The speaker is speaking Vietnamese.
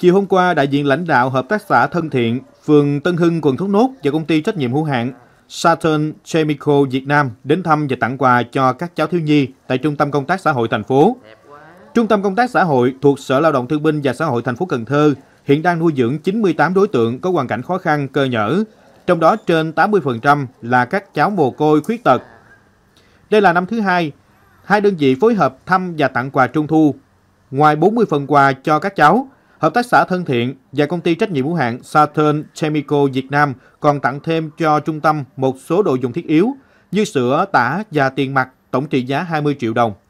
Chiều hôm qua, đại diện lãnh đạo Hợp tác xã Thân Thiện, phường Tân Hưng, quận Thốt Nốt và công ty trách nhiệm hữu hạn Saturn Chemical Việt Nam đến thăm và tặng quà cho các cháu thiếu nhi tại Trung tâm Công tác Xã hội thành phố. Trung tâm Công tác Xã hội thuộc Sở Lao động Thương binh và Xã hội thành phố Cần Thơ hiện đang nuôi dưỡng 98 đối tượng có hoàn cảnh khó khăn, cơ nhở, trong đó trên 80% là các cháu mồ côi khuyết tật. Đây là năm thứ hai, hai đơn vị phối hợp thăm và tặng quà trung thu. Ngoài 40 phần quà cho các cháu, Hợp tác xã Thân Thiện và công ty trách nhiệm hữu hạn Saturn Chemical Việt Nam còn tặng thêm cho trung tâm một số đồ dùng thiết yếu như sữa, tả và tiền mặt tổng trị giá 20 triệu đồng.